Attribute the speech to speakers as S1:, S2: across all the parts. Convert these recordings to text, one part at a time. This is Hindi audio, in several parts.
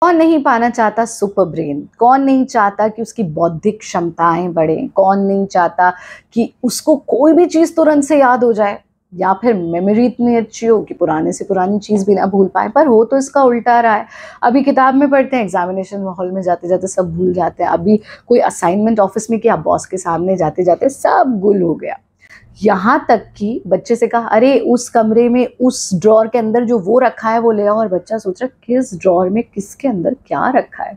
S1: कौन नहीं पाना चाहता सुपर ब्रेन कौन नहीं चाहता कि उसकी बौद्धिक क्षमताएं बढ़ें कौन नहीं चाहता कि उसको कोई भी चीज़ तुरंत से याद हो जाए या फिर मेमोरी इतनी अच्छी हो कि पुराने से पुरानी चीज़ भी ना भूल पाए पर हो तो इसका उल्टा रहा है अभी किताब में पढ़ते हैं एग्जामिनेशन माहौल में जाते जाते सब भूल जाते हैं अभी कोई असाइनमेंट ऑफिस में किया बॉस के सामने जाते जाते सब गुल हो गया यहाँ तक कि बच्चे से कहा अरे उस कमरे में उस ड्रॉर के अंदर जो वो रखा है वो ले आओ और बच्चा सोच रहा किस ड्रॉर में किसके अंदर क्या रखा है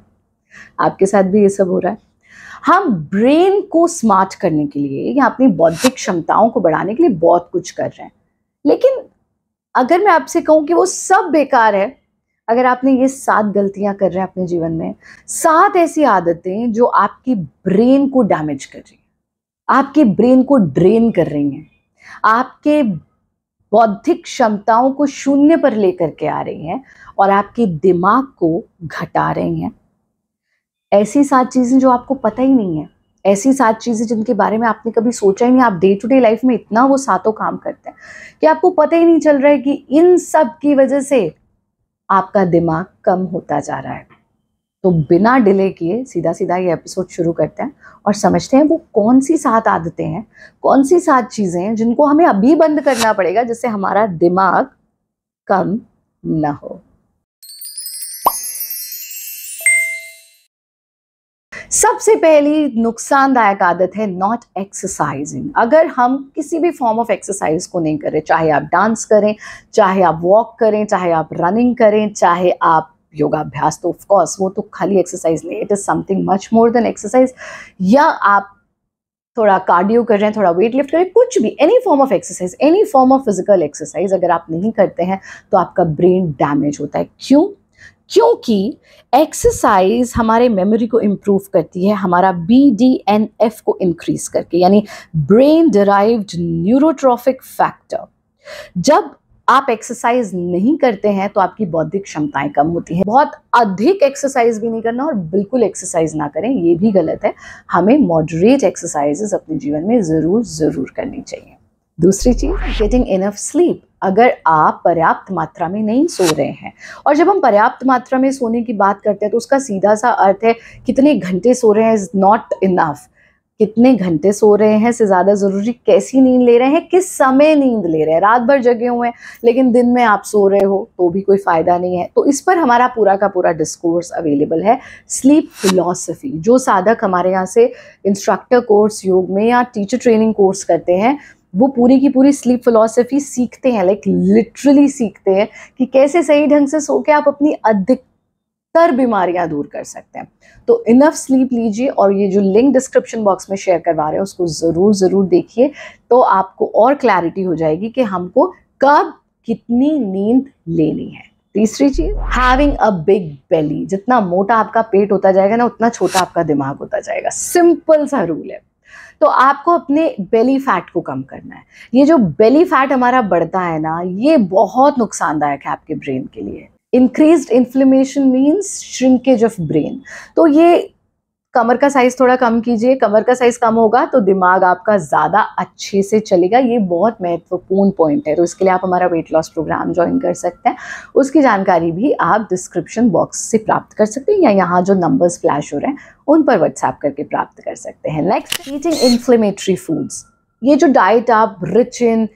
S1: आपके साथ भी ये सब हो रहा है हम ब्रेन को स्मार्ट करने के लिए या अपनी बौद्धिक क्षमताओं को बढ़ाने के लिए बहुत कुछ कर रहे हैं लेकिन अगर मैं आपसे कहूँ कि वो सब बेकार है अगर आपने ये सात गलतियां कर रहे हैं अपने जीवन में सात ऐसी आदतें जो आपकी ब्रेन को डैमेज कर रही आपके ब्रेन को ड्रेन कर रही हैं आपके बौद्धिक क्षमताओं को शून्य पर लेकर के आ रही हैं और आपके दिमाग को घटा रही हैं ऐसी सात चीज़ें जो आपको पता ही नहीं है ऐसी सात चीज़ें जिनके बारे में आपने कभी सोचा ही नहीं आप डे टू डे लाइफ में इतना वो सातों काम करते हैं कि आपको पता ही नहीं चल रहा है कि इन सब की वजह से आपका दिमाग कम होता जा रहा है तो बिना डिले किए सीधा सीधा ये एपिसोड शुरू करते हैं और समझते हैं वो कौन सी सात आदतें हैं कौन सी सात चीज़ें हैं जिनको हमें अभी बंद करना पड़ेगा जिससे हमारा दिमाग कम ना हो सबसे पहली नुकसानदायक आदत है नॉट एक्सरसाइजिंग अगर हम किसी भी फॉर्म ऑफ एक्सरसाइज को नहीं करें चाहे आप डांस करें चाहे आप वॉक करें चाहे आप रनिंग करें चाहे आप योगाभ्यास तो ऑफकोर्स वो तो खाली एक्सरसाइज नहीं it is something much more than exercise या आप थोड़ा कार्डियो कर रहे हैं थोड़ा वेट लिफ्ट कर रहे हैं कुछ भी any form of exercise any form of physical exercise अगर आप नहीं करते हैं तो आपका ब्रेन डैमेज होता है क्यों क्योंकि एक्सरसाइज हमारे मेमोरी को इम्प्रूव करती है हमारा बी डी एन एफ को इंक्रीज करके यानी ब्रेन डिराइव्ड न्यूरोट्रॉफिक फैक्टर जब आप एक्सरसाइज नहीं करते हैं तो आपकी बौद्धिक क्षमताएं कम होती है बहुत अधिक एक्सरसाइज भी नहीं करना और बिल्कुल एक्सरसाइज ना करें ये भी गलत है हमें मॉडरेट एक्सरसाइजेस अपने जीवन में ज़रूर ज़रूर करनी चाहिए दूसरी चीज़ गेटिंग इनफ स्लीप अगर आप पर्याप्त मात्रा में नहीं सो रहे हैं और जब हम पर्याप्त मात्रा में सोने की बात करते हैं तो उसका सीधा सा अर्थ है कितने घंटे सो रहे हैं इज़ नॉट इनफ़ कितने घंटे सो रहे हैं से ज़्यादा ज़रूरी कैसी नींद ले रहे हैं किस समय नींद ले रहे हैं रात भर जगे हुए हैं लेकिन दिन में आप सो रहे हो तो भी कोई फ़ायदा नहीं है तो इस पर हमारा पूरा का पूरा डिस्कोर्स अवेलेबल है स्लीप फिलॉसफी जो साधक हमारे यहाँ से इंस्ट्रक्टर कोर्स योग में या टीचर ट्रेनिंग कोर्स करते हैं वो पूरी की पूरी स्लीप फिलॉसफी सीखते हैं लाइक लिटरली सीखते हैं कि कैसे सही ढंग से सो के आप अपनी अधिक तर बीमारियां दूर कर सकते हैं तो इनफ स्लीप लीजिए और ये जो लिंक डिस्क्रिप्शन बॉक्स में शेयर करवा रहे हैं उसको ज़रूर ज़रूर देखिए तो आपको और क्लैरिटी हो जाएगी कि हमको कब कितनी नींद लेनी है तीसरी चीज हैविंग अ बिग बेली जितना मोटा आपका पेट होता जाएगा ना उतना छोटा आपका दिमाग होता जाएगा सिंपल सा रूल है तो आपको अपने बेली फैट को कम करना है ये जो बेली फैट हमारा बढ़ता है ना ये बहुत नुकसानदायक है आपके ब्रेन के लिए increase inflammation means shrinkage of brain तो ये कमर का साइज थोड़ा कम कीजिए कमर का साइज कम होगा तो दिमाग आपका ज़्यादा अच्छे से चलेगा ये बहुत महत्वपूर्ण पॉइंट है तो इसके लिए आप हमारा वेट लॉस प्रोग्राम ज्वाइन कर सकते हैं उसकी जानकारी भी आप डिस्क्रिप्शन बॉक्स से प्राप्त कर सकते हैं या यहाँ जो नंबर्स फ्लैश हो रहे हैं उन पर व्हाट्सएप करके प्राप्त कर सकते हैं नेक्स्ट ईटिंग इन्फ्लेमेटरी फूड्स ये जो डाइट आप रिच इन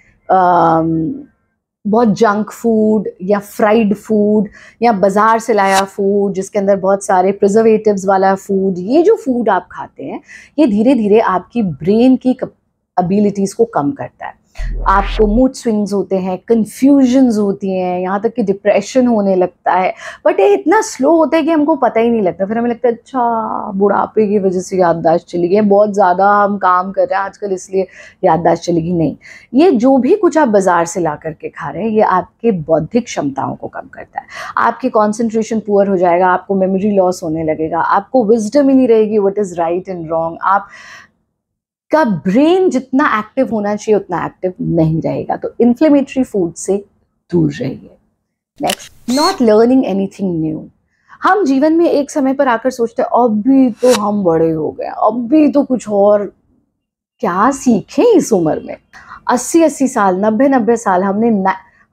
S1: बहुत जंक फूड या फ्राइड फूड या बाज़ार से लाया फूड जिसके अंदर बहुत सारे प्रिजर्वेटिव्स वाला फूड ये जो फूड आप खाते हैं ये धीरे धीरे आपकी ब्रेन की अबिलिटीज़ को कम करता है आपको मूड स्विंग्स होते हैं कन्फ्यूजन्स होती हैं यहाँ तक कि डिप्रेशन होने लगता है बट ये इतना स्लो होता है कि हमको पता ही नहीं लगता फिर हमें लगता है अच्छा बुढ़ापे की वजह से याददाश्त चली गई बहुत ज़्यादा हम काम कर रहे हैं आजकल इसलिए याददाश्त चली गई नहीं ये जो भी कुछ आप बाज़ार से ला करके खा रहे हैं ये आपके बौद्धिक क्षमताओं को कम करता है आपकी कॉन्सेंट्रेशन पुअर हो जाएगा आपको मेमोरी लॉस होने लगेगा आपको विजडम ही नहीं रहेगी what is right and wrong आप का ब्रेन जितना एक्टिव होना चाहिए उतना एक्टिव नहीं रहेगा तो इन्फ्लेमेटरी फूड से दूर रहिए next not learning anything new हम जीवन में एक समय पर आकर सोचते हैं अब भी तो हम बड़े हो गए अब भी तो कुछ और क्या सीखें इस उम्र में अस्सी अस्सी साल नब्बे नब्बे साल हमने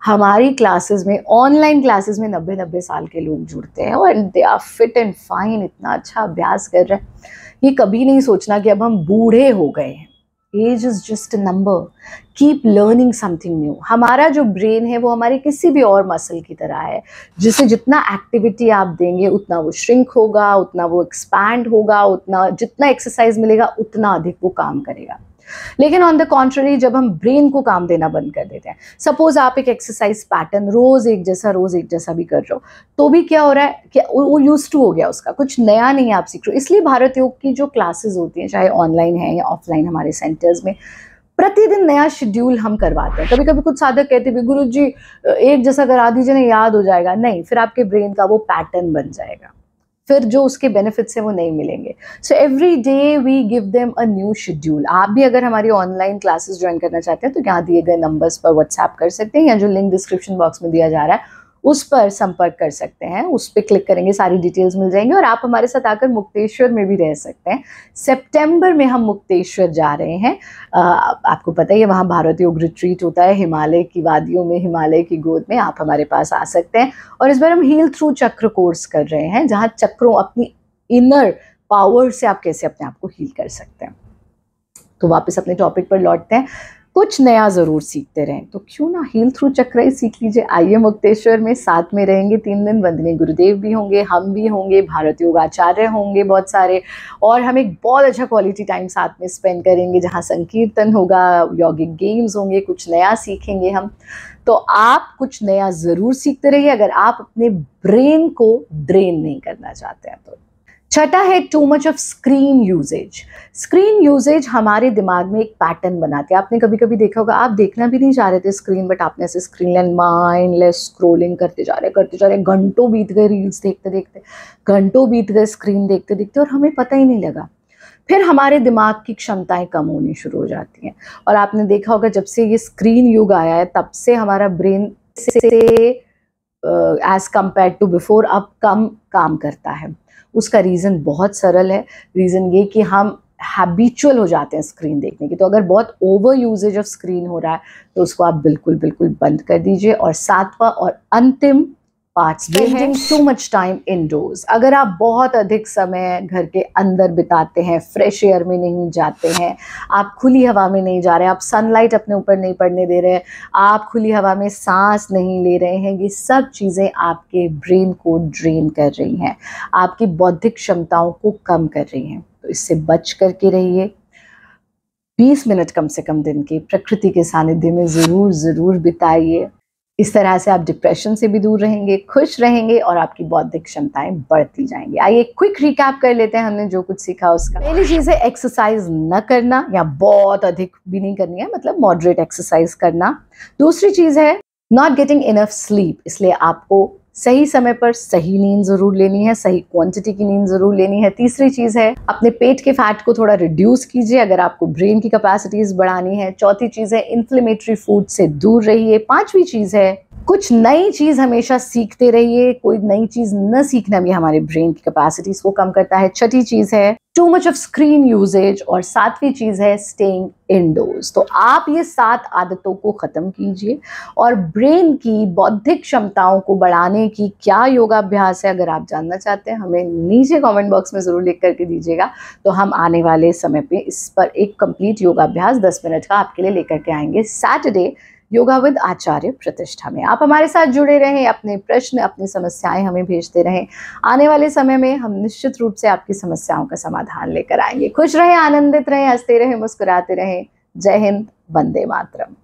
S1: हमारी क्लासेस में ऑनलाइन क्लासेस में नब्बे नब्बे साल के लोग जुड़ते हैं और they are fit and fine इतना अच्छा अभ्यास कर रहे हैं ये कभी नहीं सोचना कि अब हम बूढ़े हो गए हैं age is just number keep learning something new हमारा जो ब्रेन है वो हमारे किसी भी और मसल की तरह है जिसे जितना एक्टिविटी आप देंगे उतना वो श्रिंक होगा उतना वो एक्सपैंड होगा उतना जितना एक्सरसाइज मिलेगा उतना अधिक वो काम करेगा लेकिन ऑन द कॉन्ट्ररी जब हम ब्रेन को काम देना बंद कर देते हैं सपोज आप एक एक्सरसाइज पैटर्न रोज एक जैसा रोज एक जैसा भी कर रहे हो तो भी क्या हो रहा है कि वो यूज टू हो गया उसका कुछ नया नहीं आप सीख रहे हो इसलिए भारत योग की जो क्लासेज होती हैं चाहे ऑनलाइन है या ऑफलाइन हमारे सेंटर्स में प्रतिदिन नया शेड्यूल हम करवाते हैं कभी कभी कुछ साधक कहते भी गुरु जी एक जैसा करा दीजिए ना याद हो जाएगा नहीं फिर आपके ब्रेन का वो पैटर्न बन जाएगा फिर जो उसके बेनिफिट्स हैं वो नहीं मिलेंगे so every day we give them a new schedule आप भी अगर हमारी ऑनलाइन क्लासेस ज्वाइन करना चाहते हैं तो यहाँ दिए गए नंबर्स पर व्हाट्सएप कर सकते हैं या जो लिंक डिस्क्रिप्शन बॉक्स में दिया जा रहा है उस पर संपर्क कर सकते हैं उस पर क्लिक करेंगे सारी डिटेल्स मिल जाएंगे और आप हमारे साथ आकर मुक्तेश्वर में भी रह सकते हैं सितंबर में हम मुक्तेश्वर जा रहे हैं आ, आपको पता ही है वहाँ भारत योग रिट्रीट होता है हिमालय की वादियों में हिमालय की गोद में आप हमारे पास आ सकते हैं और इस बार हम हील थ्रू चक्र कोर्स कर रहे हैं जहाँ चक्रों अपनी इनर पावर से आप कैसे अपने आप को हील कर सकते हैं तो वापस अपने टॉपिक पर लौटते हैं कुछ नया ज़रूर सीखते रहें तो क्यों ना हील थ्रू चक्र ही सीख लीजिए आइए मुक्तेश्वर में साथ में रहेंगे तीन दिन वंदने गुरुदेव भी होंगे हम भी होंगे भारत योग आचार्य होंगे बहुत सारे और हम एक बहुत अच्छा क्वालिटी टाइम साथ में स्पेंड करेंगे जहाँ संकीर्तन होगा यौगिक गेम्स होंगे कुछ नया सीखेंगे हम तो आप कुछ नया ज़रूर सीखते रहिए अगर आप अपने ब्रेन को ड्रेन नहीं करना चाहते हैं तो छठा है too much of screen usage screen usage हमारे दिमाग में एक पैटर्न बनाते हैं आपने कभी कभी देखा होगा आप देखना भी नहीं चाह रहे थे स्क्रीन बट आपने ऐसे स्क्रीन लेन माइंडलेस स्क्रोलिंग करते जा रहे करते जा रहे घंटों बीत गए रील्स देखते देखते घंटों बीत गए स्क्रीन देखते देखते और हमें पता ही नहीं लगा फिर हमारे दिमाग की क्षमताएं कम होनी शुरू हो जाती हैं और आपने देखा होगा जब से ये स्क्रीन युग आया है तब से हमारा ब्रेन से एज़ कम्पेयर टू बिफ़ोर अब कम काम करता है उसका रीज़न बहुत सरल है रीज़न ये कि हम हैबिचुअल हो जाते हैं स्क्रीन देखने की तो अगर बहुत ओवर यूजेज ऑफ स्क्रीन हो रहा है तो उसको आप बिल्कुल बिल्कुल बंद कर दीजिए और सातवां और अंतिम parts spending too much time indoors अगर आप बहुत अधिक समय घर के अंदर बिताते हैं फ्रेश एयर में नहीं जाते हैं आप खुली हवा में नहीं जा रहे हैं आप सनलाइट अपने ऊपर नहीं पड़ने दे रहे आप खुली हवा में सांस नहीं ले रहे हैं ये सब चीज़ें आपके ब्रेन को ड्रेन कर रही हैं आपकी बौद्धिक क्षमताओं को कम कर रही हैं तो इससे बच करके रहिए 20 मिनट कम से कम दिन के प्रकृति के सानिध्य में ज़रूर ज़रूर बिताइए इस तरह से आप डिप्रेशन से भी दूर रहेंगे खुश रहेंगे और आपकी बौद्धिक क्षमताएं बढ़ती जाएंगी आइए क्विक रिकैप कर लेते हैं हमने जो कुछ सीखा उसका पहली चीज़ है एक्सरसाइज न करना या बहुत अधिक भी नहीं करनी है मतलब मॉडरेट एक्सरसाइज करना दूसरी चीज़ है नॉट गेटिंग इनफ स्लीप इसलिए आपको सही समय पर सही नींद ज़रूर लेनी है सही क्वांटिटी की नींद ज़रूर लेनी है तीसरी चीज़ है अपने पेट के फैट को थोड़ा रिड्यूस कीजिए अगर आपको ब्रेन की कैपेसिटीज़ बढ़ानी है चौथी चीज़ है इन्फ्लेमेटरी फूड से दूर रहिए पांचवी चीज़ है कुछ नई चीज़ हमेशा सीखते रहिए कोई नई चीज़ न सीखना भी हमारे ब्रेन की कैपेसिटीज़ को कम करता है छठी चीज़ है too much of screen usage और सातवीं चीज़ है स्टेइंग इंडोर्स तो आप ये सात आदतों को ख़त्म कीजिए और ब्रेन की बौद्धिक क्षमताओं को बढ़ाने की क्या योगाभ्यास है अगर आप जानना चाहते हैं हमें नीचे कमेंट बॉक्स में ज़रूर लिख करके दीजिएगा तो हम आने वाले समय पे इस पर एक कंप्लीट योगाभ्यास दस मिनट का आपके लिए लेकर के आएंगे सैटरडे योगा विद आचार्य प्रतिष्ठा में आप हमारे साथ जुड़े रहें अपने प्रश्न अपनी समस्याएं हमें भेजते रहें आने वाले समय में हम निश्चित रूप से आपकी समस्याओं का समाधान लेकर आएंगे खुश रहें आनंदित रहें हंसते रहें मुस्कुराते रहें जय हिंद वंदे मातरम